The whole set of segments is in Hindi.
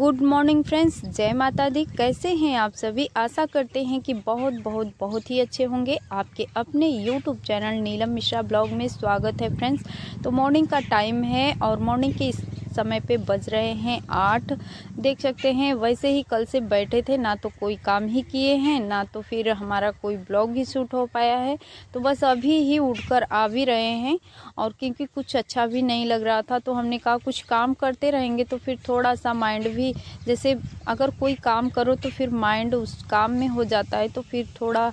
गुड मॉर्निंग फ्रेंड्स जय माता दी कैसे हैं आप सभी आशा करते हैं कि बहुत बहुत बहुत ही अच्छे होंगे आपके अपने YouTube channel Neelam Mishra blog में स्वागत है फ्रेंड्स तो मॉर्निंग का टाइम है और मॉर्निंग के इस समय पे बज रहे हैं आठ देख सकते हैं वैसे ही कल से बैठे थे ना तो कोई काम ही किए हैं ना तो फिर हमारा कोई ब्लॉग ही शूट हो पाया है तो बस अभी ही उठकर आ भी रहे हैं और क्योंकि कुछ अच्छा भी नहीं लग रहा था तो हमने कहा कुछ काम करते रहेंगे तो फिर थोड़ा सा माइंड भी जैसे अगर कोई काम करो तो फिर माइंड उस काम में हो जाता है तो फिर थोड़ा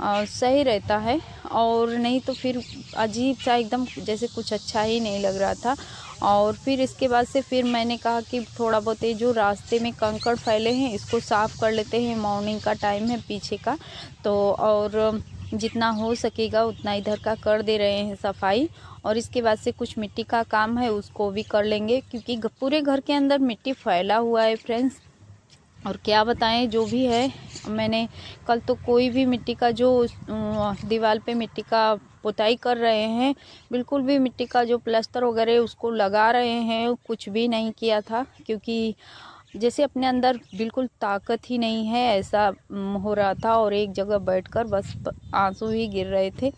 आ, सही रहता है और नहीं तो फिर अजीब सा एकदम जैसे कुछ अच्छा ही नहीं लग रहा था और फिर इसके बाद से फिर मैंने कहा कि थोड़ा बहुत ये जो रास्ते में कंकड़ फैले हैं इसको साफ़ कर लेते हैं मॉर्निंग का टाइम है पीछे का तो और जितना हो सकेगा उतना इधर का कर दे रहे हैं सफाई और इसके बाद से कुछ मिट्टी का काम है उसको भी कर लेंगे क्योंकि पूरे घर के अंदर मिट्टी फैला हुआ है फ्रेंड्स और क्या बताएं जो भी है मैंने कल तो कोई भी मिट्टी का जो दीवार पे मिट्टी का पुताई कर रहे हैं बिल्कुल भी मिट्टी का जो प्लस्तर वगैरह उसको लगा रहे हैं कुछ भी नहीं किया था क्योंकि जैसे अपने अंदर बिल्कुल ताकत ही नहीं है ऐसा हो रहा था और एक जगह बैठकर बस आंसू ही गिर रहे थे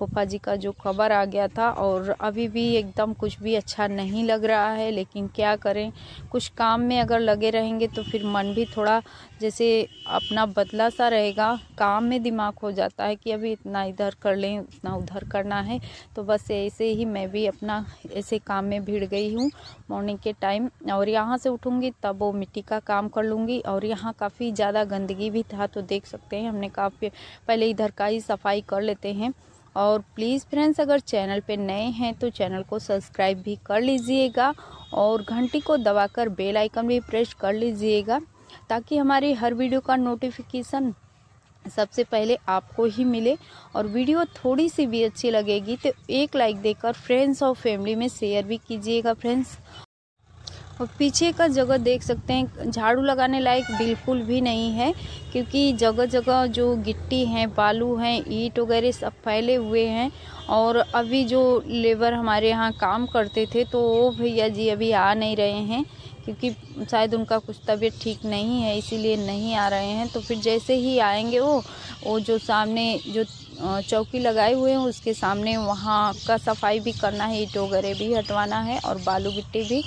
पप्पा जी का जो खबर आ गया था और अभी भी एकदम कुछ भी अच्छा नहीं लग रहा है लेकिन क्या करें कुछ काम में अगर लगे रहेंगे तो फिर मन भी थोड़ा जैसे अपना बदला सा रहेगा काम में दिमाग हो जाता है कि अभी इतना इधर कर लें उतना उधर करना है तो बस ऐसे ही मैं भी अपना ऐसे काम में भिड़ गई हूँ मॉर्निंग के टाइम और यहाँ से उठूँगी तब वो मिट्टी का काम कर लूँगी और यहाँ काफ़ी ज़्यादा गंदगी भी था तो देख सकते हैं हमने काफ़ी पहले इधर का ही सफाई कर लेते हैं और प्लीज़ फ्रेंड्स अगर चैनल पे नए हैं तो चैनल को सब्सक्राइब भी कर लीजिएगा और घंटी को दबाकर बेल आइकन भी प्रेस कर लीजिएगा ताकि हमारी हर वीडियो का नोटिफिकेशन सबसे पहले आपको ही मिले और वीडियो थोड़ी सी भी अच्छी लगेगी तो एक लाइक देकर फ्रेंड्स और फैमिली में शेयर भी कीजिएगा फ्रेंड्स और पीछे का जगह देख सकते हैं झाड़ू लगाने लायक बिल्कुल भी नहीं है क्योंकि जगह जगह जो गिट्टी हैं बालू हैं ईट वगैरह सब फैले हुए हैं और अभी जो लेबर हमारे यहाँ काम करते थे तो वो भैया जी अभी आ नहीं रहे हैं क्योंकि शायद उनका कुछ तबीयत ठीक नहीं है इसीलिए नहीं आ रहे हैं तो फिर जैसे ही आएंगे वो वो जो सामने जो चौकी लगाए हुए हैं उसके सामने वहाँ का सफाई भी करना है ईट वगैरह भी हटवाना है और बालू गिट्टी भी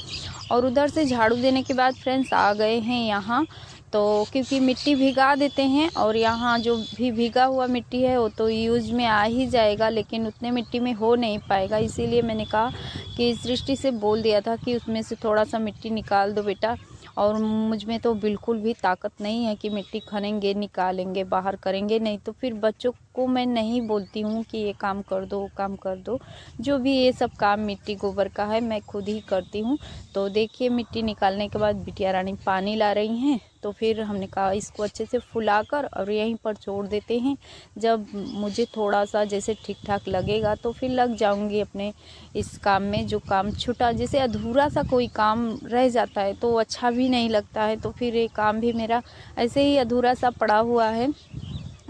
और उधर से झाड़ू देने के बाद फ्रेंड्स आ गए हैं यहाँ तो क्योंकि मिट्टी भिगा देते हैं और यहाँ जो भी भीगा हुआ मिट्टी है वो तो यूज में आ ही जाएगा लेकिन उतने मिट्टी में हो नहीं पाएगा इसीलिए मैंने कहा कि इस दृष्टि से बोल दिया था कि उसमें से थोड़ा सा मिट्टी निकाल दो बेटा और मुझ में तो बिल्कुल भी ताकत नहीं है कि मिट्टी खनेंगे निकालेंगे बाहर करेंगे नहीं तो फिर बच्चों को मैं नहीं बोलती हूँ कि ये काम कर दो वो काम कर दो जो भी ये सब काम मिट्टी गोबर का है मैं खुद ही करती हूँ तो देखिए मिट्टी निकालने के बाद बिटिया रानी पानी ला रही हैं तो फिर हमने कहा इसको अच्छे से फुलाकर और यहीं पर छोड़ देते हैं जब मुझे थोड़ा सा जैसे ठीक ठाक लगेगा तो फिर लग जाऊंगी अपने इस काम में जो काम छुटा जैसे अधूरा सा कोई काम रह जाता है तो अच्छा भी नहीं लगता है तो फिर ये काम भी मेरा ऐसे ही अधूरा सा पड़ा हुआ है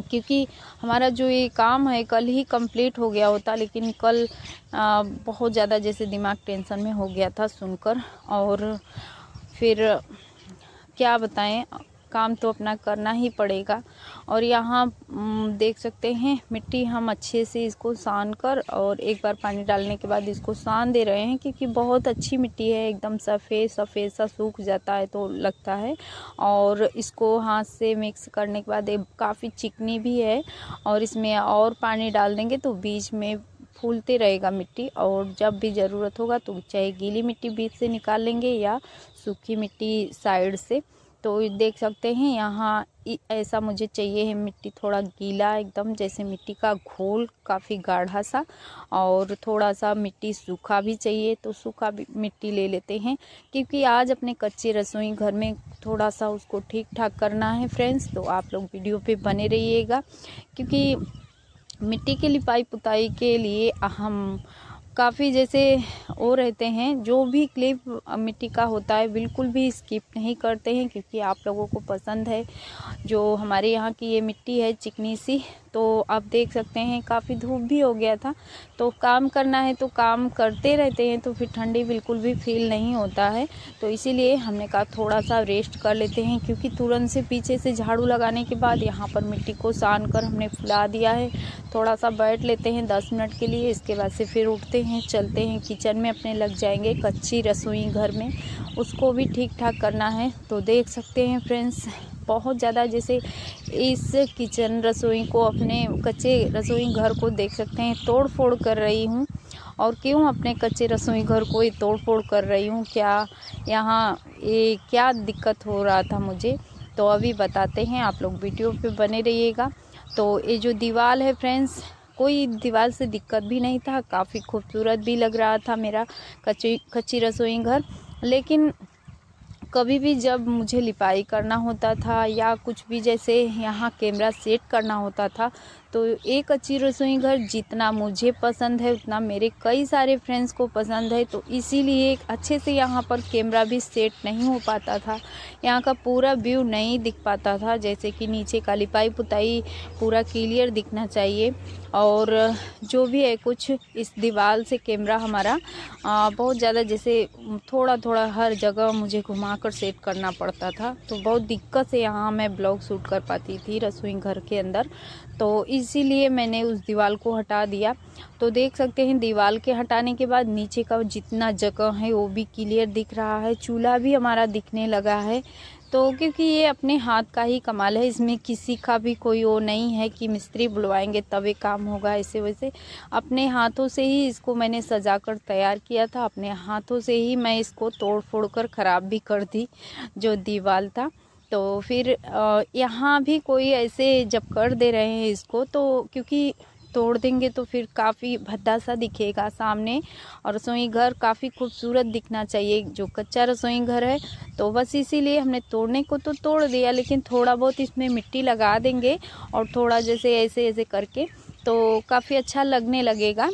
क्योंकि हमारा जो ये काम है कल ही कंप्लीट हो गया होता लेकिन कल आ, बहुत ज़्यादा जैसे दिमाग टेंशन में हो गया था सुनकर और फिर क्या बताएं काम तो अपना करना ही पड़ेगा और यहाँ देख सकते हैं मिट्टी हम अच्छे से इसको सान कर और एक बार पानी डालने के बाद इसको सान दे रहे हैं क्योंकि बहुत अच्छी मिट्टी है एकदम सफ़ेद सफ़ेद सा सूख जाता है तो लगता है और इसको हाथ से मिक्स करने के बाद काफ़ी चिकनी भी है और इसमें और पानी डाल देंगे तो बीच में फूलते रहेगा मिट्टी और जब भी ज़रूरत होगा तो चाहे गीली मिट्टी बीच से निकाल लेंगे या सूखी मिट्टी साइड से तो देख सकते हैं यहाँ ऐसा मुझे चाहिए है मिट्टी थोड़ा गीला एकदम जैसे मिट्टी का घोल काफ़ी गाढ़ा सा और थोड़ा सा मिट्टी सूखा भी चाहिए तो सूखा भी मिट्टी ले लेते हैं क्योंकि आज अपने कच्चे रसोई घर में थोड़ा सा उसको ठीक ठाक करना है फ्रेंड्स तो आप लोग वीडियो पे बने रहिएगा क्योंकि मिट्टी की लिपाई पुताई के लिए हम काफ़ी जैसे वो रहते हैं जो भी क्लिप मिट्टी का होता है बिल्कुल भी स्किप नहीं करते हैं क्योंकि आप लोगों को पसंद है जो हमारे यहाँ की ये मिट्टी है चिकनी सी तो आप देख सकते हैं काफ़ी धूप भी हो गया था तो काम करना है तो काम करते रहते हैं तो फिर ठंडी बिल्कुल भी फील नहीं होता है तो इसीलिए हमने कहा थोड़ा सा रेस्ट कर लेते हैं क्योंकि तुरंत से पीछे से झाड़ू लगाने के बाद यहाँ पर मिट्टी को सान कर हमने फुला दिया है थोड़ा सा बैठ लेते हैं दस मिनट के लिए इसके बाद से फिर उठते हैं चलते हैं किचन में अपने लग जाएंगे कच्ची रसोई घर में उसको भी ठीक ठाक करना है तो देख सकते हैं फ्रेंड्स बहुत ज़्यादा जैसे इस किचन रसोई को अपने कच्चे रसोई घर को देख सकते हैं तोड़ फोड़ कर रही हूँ और क्यों अपने कच्चे रसोई घर को ये तोड़ फोड़ कर रही हूँ क्या यहाँ ये क्या दिक्कत हो रहा था मुझे तो अभी बताते हैं आप लोग वीडियो पे बने रहिएगा तो ये जो दीवार है फ्रेंड्स कोई दीवार से दिक्कत भी नहीं था काफ़ी खूबसूरत भी लग रहा था मेरा कच्ची कच्ची रसोई घर लेकिन कभी भी जब मुझे लिपाई करना होता था या कुछ भी जैसे यहाँ कैमरा सेट करना होता था तो एक अच्छी रसोई घर जितना मुझे पसंद है उतना मेरे कई सारे फ्रेंड्स को पसंद है तो इसीलिए अच्छे से यहाँ पर कैमरा भी सेट नहीं हो पाता था यहाँ का पूरा व्यू नहीं दिख पाता था जैसे कि नीचे का लिपाई पुताई पूरा क्लियर दिखना चाहिए और जो भी है कुछ इस दीवार से कैमरा हमारा बहुत ज़्यादा जैसे थोड़ा थोड़ा हर जगह मुझे घुमा कर सेट करना पड़ता था तो बहुत दिक्कत से यहाँ मैं ब्लॉग शूट कर पाती थी रसोई घर के अंदर तो इसीलिए मैंने उस दीवार को हटा दिया तो देख सकते हैं दीवार के हटाने के बाद नीचे का जितना जगह है वो भी क्लियर दिख रहा है चूल्हा भी हमारा दिखने लगा है तो क्योंकि ये अपने हाथ का ही कमाल है इसमें किसी का भी कोई वो नहीं है कि मिस्त्री बुलवाएंगे तब ये काम होगा ऐसे वैसे अपने हाथों से ही इसको मैंने सजा कर तैयार किया था अपने हाथों से ही मैं इसको तोड़ फोड़ कर ख़राब भी कर दी जो दीवार था तो फिर यहाँ भी कोई ऐसे जब कर दे रहे हैं इसको तो क्योंकि तोड़ देंगे तो फिर काफ़ी भद्दा सा दिखेगा सामने और रसोई घर काफ़ी खूबसूरत दिखना चाहिए जो कच्चा रसोई घर है तो बस इसीलिए हमने तोड़ने को तो तोड़ दिया लेकिन थोड़ा बहुत इसमें मिट्टी लगा देंगे और थोड़ा जैसे ऐसे ऐसे करके तो काफ़ी अच्छा लगने लगेगा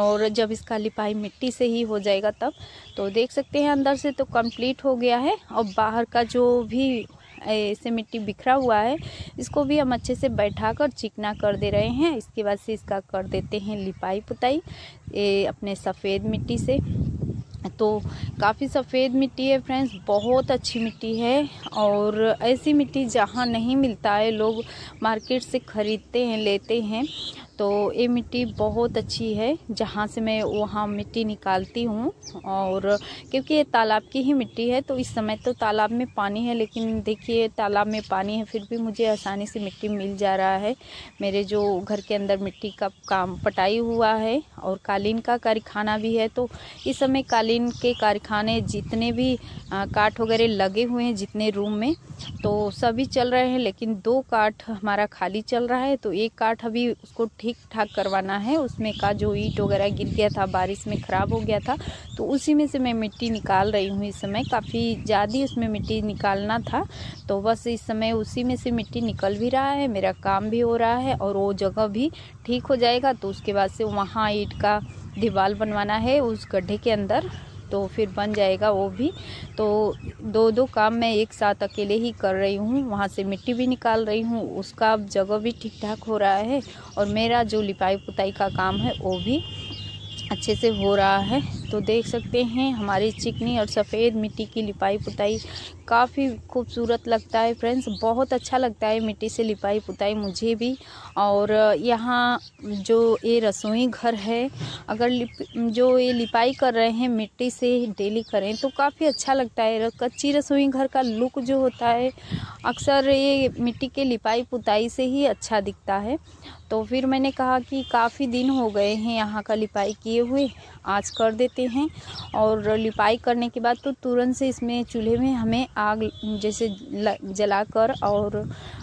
और जब इसका लिपाई मिट्टी से ही हो जाएगा तब तो देख सकते हैं अंदर से तो कंप्लीट हो गया है और बाहर का जो भी ऐसे मिट्टी बिखरा हुआ है इसको भी हम अच्छे से बैठा कर चिकना कर दे रहे हैं इसके बाद से इसका कर देते हैं लिपाई पुताई अपने सफ़ेद मिट्टी से तो काफ़ी सफ़ेद मिट्टी है फ्रेंड्स बहुत अच्छी मिट्टी है और ऐसी मिट्टी जहाँ नहीं मिलता है लोग मार्केट से ख़रीदते हैं लेते हैं तो ये मिट्टी बहुत अच्छी है जहाँ से मैं वहाँ मिट्टी निकालती हूँ और क्योंकि ये तालाब की ही मिट्टी है तो इस समय तो तालाब में पानी है लेकिन देखिए तालाब में पानी है फिर भी मुझे आसानी से मिट्टी मिल जा रहा है मेरे जो घर के अंदर मिट्टी का काम पटाई हुआ है और कालीन का कारखाना भी है तो इस समय कालीन के कारखाने जितने भी काठ वगैरह लगे हुए हैं जितने रूम में तो सभी चल रहे हैं लेकिन दो काठ हमारा खाली चल रहा है तो एक काठ अभी उसको ठीक ठीक ठाक करवाना है उसमें का जो ईट वगैरह गिर गया था बारिश में ख़राब हो गया था तो उसी में से मैं मिट्टी निकाल रही हूँ इस समय काफ़ी ज़्यादा उसमें मिट्टी निकालना था तो बस इस समय उसी में से मिट्टी निकल भी रहा है मेरा काम भी हो रहा है और वो जगह भी ठीक हो जाएगा तो उसके बाद से वहाँ ईट का दीवार बनवाना है उस गड्ढे के अंदर तो फिर बन जाएगा वो भी तो दो दो काम मैं एक साथ अकेले ही कर रही हूँ वहाँ से मिट्टी भी निकाल रही हूँ उसका जगह भी ठीक ठाक हो रहा है और मेरा जो लिपाई पुताई का काम है वो भी अच्छे से हो रहा है तो देख सकते हैं हमारी चिकनी और सफ़ेद मिट्टी की लिपाई पुताई काफ़ी खूबसूरत लगता है फ्रेंड्स बहुत अच्छा लगता है मिट्टी से लिपाई पुताई मुझे भी और यहाँ जो ये रसोई घर है अगर जो ये लिपाई कर रहे हैं मिट्टी से डेली करें तो काफ़ी अच्छा लगता है कच्ची रसोई घर का लुक जो होता है अक्सर ये मिट्टी के लिपाई पुताई से ही अच्छा दिखता है तो फिर मैंने कहा कि काफ़ी दिन हो गए हैं यहाँ का लिपाई किए किए हुए आँच कर देते हैं और लिपाई करने के बाद तो तुरंत से इसमें चूल्हे में हमें आग जैसे जलाकर और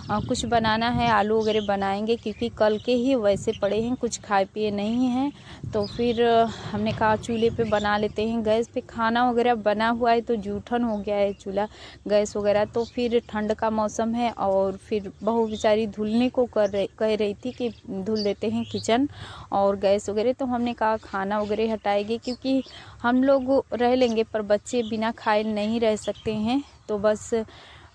कुछ बनाना है आलू वगैरह बनाएंगे क्योंकि कल के ही वैसे पड़े हैं कुछ खाए पिए नहीं हैं तो फिर हमने कहा चूल्हे पे बना लेते हैं गैस पे खाना वगैरह बना हुआ है तो जूठन हो गया है चूल्हा गैस वगैरह तो फिर ठंड का मौसम है और फिर बहू बेचारी धुलने को कर रही कह रही थी कि धुल देते हैं किचन और गैस वगैरह तो हमने कहा खाना वगैरह हटाएगी क्योंकि हम लोग रह लेंगे पर बच्चे बिना खाए नहीं रह सकते हैं तो बस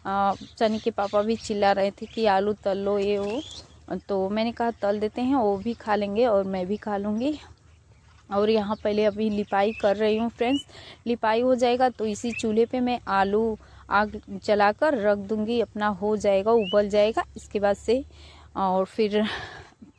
सनी के पापा भी चिल्ला रहे थे कि आलू तल लो ये वो तो मैंने कहा तल देते हैं वो भी खा लेंगे और मैं भी खा लूँगी और यहाँ पहले अभी लिपाई कर रही हूँ फ्रेंड्स लिपाई हो जाएगा तो इसी चूल्हे पे मैं आलू आग जलाकर रख दूँगी अपना हो जाएगा उबल जाएगा इसके बाद से और फिर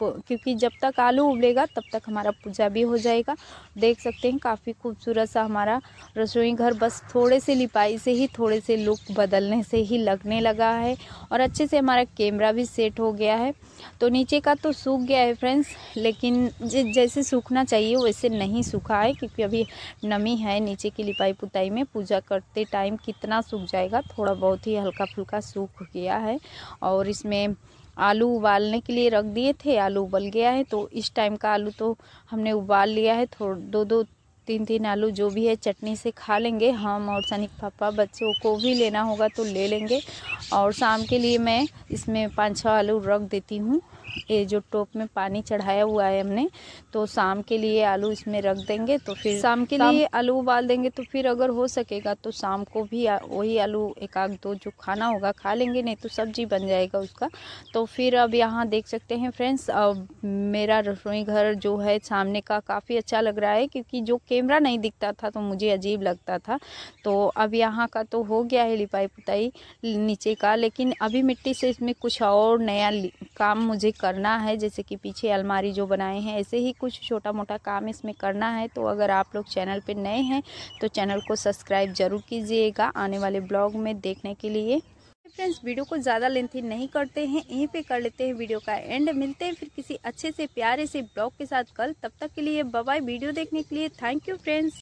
क्योंकि जब तक आलू उबलेगा तब तक हमारा पूजा भी हो जाएगा देख सकते हैं काफ़ी खूबसूरत सा हमारा रसोई घर बस थोड़े से लिपाई से ही थोड़े से लुक बदलने से ही लगने लगा है और अच्छे से हमारा कैमरा भी सेट हो गया है तो नीचे का तो सूख गया है फ्रेंड्स लेकिन जैसे सूखना चाहिए वैसे नहीं सूखा है क्योंकि अभी नमी है नीचे की लिपाई पुताई में पूजा करते टाइम कितना सूख जाएगा थोड़ा बहुत ही हल्का फुल्का सूख गया है और इसमें आलू उबालने के लिए रख दिए थे आलू उबल गया है तो इस टाइम का आलू तो हमने उबाल लिया है थोड़ा दो दो तीन तीन आलू जो भी है चटनी से खा लेंगे हम और सनिक पापा बच्चों को भी लेना होगा तो ले लेंगे और शाम के लिए मैं इसमें पाँच छः आलू रख देती हूँ ये जो टोप में पानी चढ़ाया हुआ है हमने तो शाम के लिए आलू इसमें रख देंगे तो फिर शाम के लिए आलू उबाल देंगे तो फिर अगर हो सकेगा तो शाम को भी वही आलू एक आध दो जो खाना होगा खा लेंगे नहीं तो सब्जी बन जाएगा उसका तो फिर अब यहाँ देख सकते हैं फ्रेंड्स अब मेरा रसोई घर जो है सामने का काफ़ी अच्छा लग रहा है क्योंकि जो कैमरा नहीं दिखता था तो मुझे अजीब लगता था तो अब यहाँ का तो हो गया है लिपाई पुताई नीचे का लेकिन अभी मिट्टी से इसमें कुछ और नया काम मुझे करना है जैसे कि पीछे अलमारी जो बनाए हैं ऐसे ही कुछ छोटा मोटा काम इसमें करना है तो अगर आप लोग चैनल पर नए हैं तो चैनल को सब्सक्राइब ज़रूर कीजिएगा आने वाले ब्लॉग में देखने के लिए फ्रेंड्स वीडियो को ज़्यादा लेंथी नहीं करते हैं यहीं पे कर लेते हैं वीडियो का एंड मिलते हैं फिर किसी अच्छे से प्यारे से ब्लॉग के साथ कल तब तक के लिए बाय वीडियो देखने के लिए थैंक यू फ्रेंड्स